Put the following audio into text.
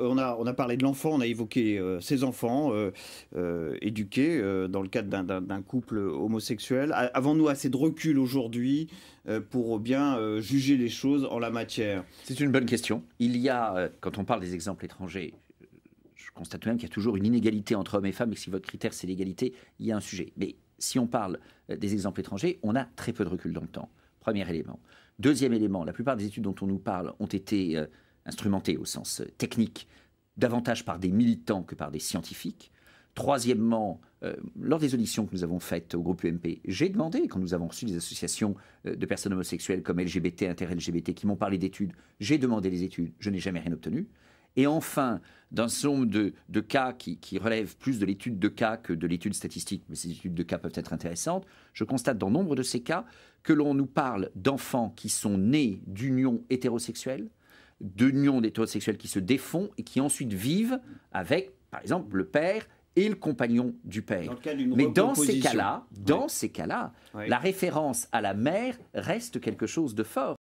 Euh, on a, on a parlé de l'enfant, on a évoqué ces euh, ses enfants euh, éduqués dans le cadre d'un couple homosexuel. Avons-nous assez de recul aujourd'hui pour bien juger les choses en la matière C'est une bonne question. Il y a, quand on parle des exemples étrangers, je constate même qu'il y a toujours une inégalité entre hommes et femmes et si votre critère c'est l'égalité, il y a un sujet. Mais si on parle des exemples étrangers, on a très peu de recul dans le temps. Premier élément. Deuxième élément, la plupart des études dont on nous parle ont été instrumenté au sens euh, technique, davantage par des militants que par des scientifiques. Troisièmement, euh, lors des auditions que nous avons faites au groupe UMP, e j'ai demandé, quand nous avons reçu des associations euh, de personnes homosexuelles comme LGBT, inter-LGBT, qui m'ont parlé d'études, j'ai demandé les études, je n'ai jamais rien obtenu. Et enfin, d'un somme nombre de, cas qui, qui, relèvent plus de l'étude de cas que de l'étude statistique, mais ces études de cas peuvent être intéressantes, je constate dans nombre de ces cas que l'on nous parle d'enfants qui sont nés d'unions hétérosexuelles, d'unions d'hétérosexuels qui se défont et qui ensuite vivent avec, par exemple, le père et le compagnon du père. Mais dans ces cas-là, dans ces cas-là, la référence à la mère reste quelque chose de fort.